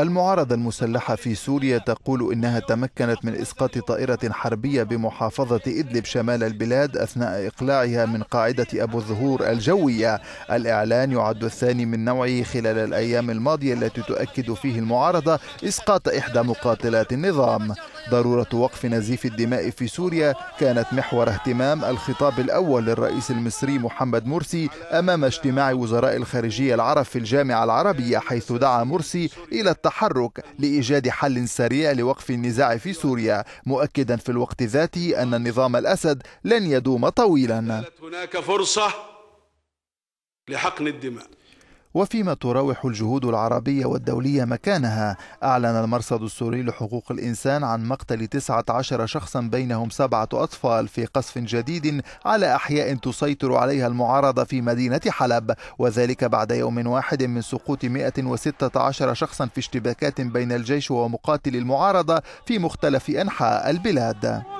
المعارضة المسلحة في سوريا تقول إنها تمكنت من إسقاط طائرة حربية بمحافظة إدلب شمال البلاد أثناء إقلاعها من قاعدة أبو الظهور الجوية الإعلان يعد الثاني من نوعه خلال الأيام الماضية التي تؤكد فيه المعارضة إسقاط إحدى مقاتلات النظام ضرورة وقف نزيف الدماء في سوريا كانت محور اهتمام الخطاب الأول للرئيس المصري محمد مرسي أمام اجتماع وزراء الخارجية العرب في الجامعة العربية حيث دعا مرسي إلى التحرك لإيجاد حل سريع لوقف النزاع في سوريا مؤكدا في الوقت ذاته أن النظام الأسد لن يدوم طويلا هناك فرصة لحقن الدماء وفيما تراوح الجهود العربية والدولية مكانها أعلن المرصد السوري لحقوق الإنسان عن مقتل 19 شخصا بينهم سبعة أطفال في قصف جديد على أحياء تسيطر عليها المعارضة في مدينة حلب وذلك بعد يوم واحد من سقوط 116 شخصا في اشتباكات بين الجيش ومقاتلي المعارضة في مختلف أنحاء البلاد